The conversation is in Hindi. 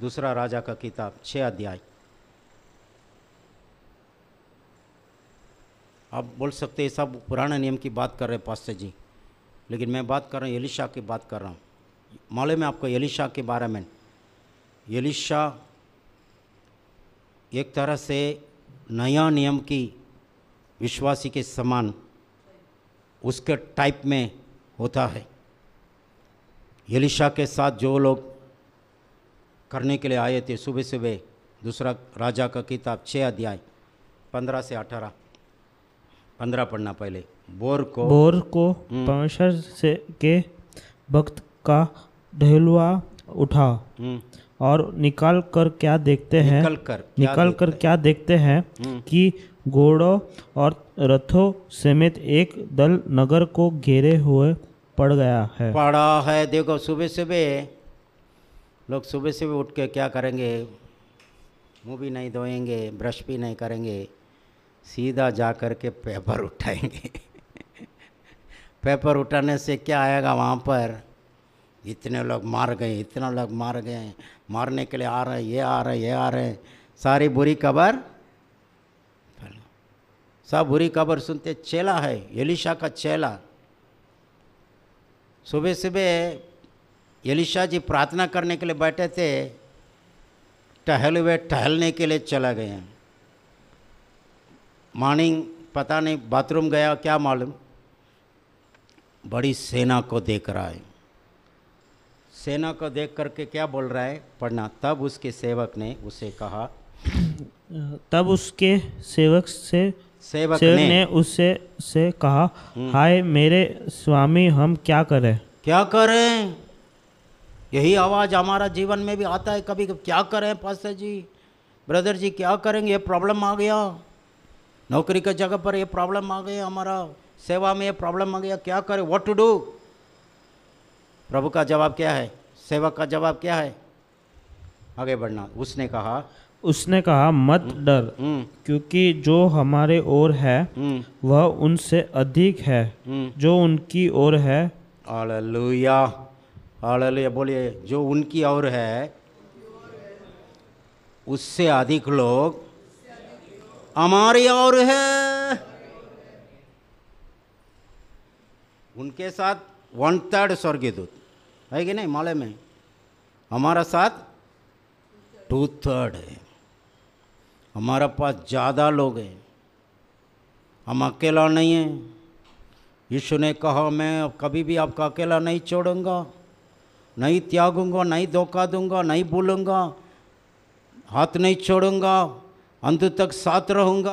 दूसरा राजा का किताब छः अध्याय आप बोल सकते हैं सब पुराने नियम की बात कर रहे हैं पास्टर जी लेकिन मैं बात कर रहा हूँ एलिशा की बात कर रहा हूँ मालूम है आपको एलिशा के बारे में एलिशा एक तरह से नया नियम की विश्वासी के समान उसके टाइप में होता है यलिशा के साथ जो लोग करने के लिए आए थे सुबह सुबह दूसरा राजा का किताब छः अध्याय पंद्रह से अठारह पंद्रह पढ़ना पहले बोर को बोर को हम्म। परमेश्वर से के भक्त का ढहलुआ उठा हम्म। और निकाल कर क्या देखते हैं निकल कर क्या निकल कर क्या देखते हैं हम्म। कि घोड़ों और रथों समेत एक दल नगर को घेरे हुए पड़ गया है पड़ा है देखो सुबह सुबह लोग सुबह से भी उठ के क्या करेंगे मुँह भी नहीं धोएंगे ब्रश भी नहीं करेंगे सीधा जा कर के पेपर उठाएंगे पेपर उठाने से क्या आएगा वहाँ पर इतने लोग मार गए इतना लोग मार गए मारने के लिए आ रहे ये आ रहे ये आ रहे सारी बुरी खबर सब बुरी खबर सुनते चेला है एलिशा का चेला सुबह सुबह यलिशा जी प्रार्थना करने के लिए बैठे थे टहल हुए टहलने के लिए चला गए मॉर्निंग पता नहीं बाथरूम गया क्या मालूम बड़ी सेना को देख रहा है सेना को देख करके क्या बोल रहा है पढ़ना तब उसके सेवक ने उसे कहा तब उसके सेवक से सेवक, सेवक ने, ने उसे से कहा हम्म। हाय मेरे स्वामी हम क्या करें क्या करें यही आवाज़ हमारा जीवन में भी आता है कभी कभी क्या करें पास्टर जी ब्रदर जी क्या करेंगे ये प्रॉब्लम आ गया नौकरी के जगह पर ये प्रॉब्लम आ गया हमारा सेवा में ये प्रॉब्लम आ गया क्या करें व्हाट टू डू प्रभु का जवाब क्या है सेवक का जवाब क्या है आगे बढ़ना उसने कहा उसने कहा मत हम्म, डर हम्म। क्योंकि जो हमारे ओर है हम्म। वह उनसे अधिक है जो उनकी ओर है हालेलुया बोलिए जो उनकी और है उससे अधिक लोग हमारी और है उनके साथ वन थर्ड दूत है कि नहीं माले में हमारा साथ टू थर्ड है हमारा पास ज़्यादा लोग हैं हम अकेला नहीं हैं यीशु ने कहा मैं कभी भी आपका अकेला नहीं छोड़ूंगा नहीं त्यागूंगा नहीं धोखा दूंगा नहीं भूलूंगा हाथ नहीं छोड़ूंगा अंत तक साथ रहूंगा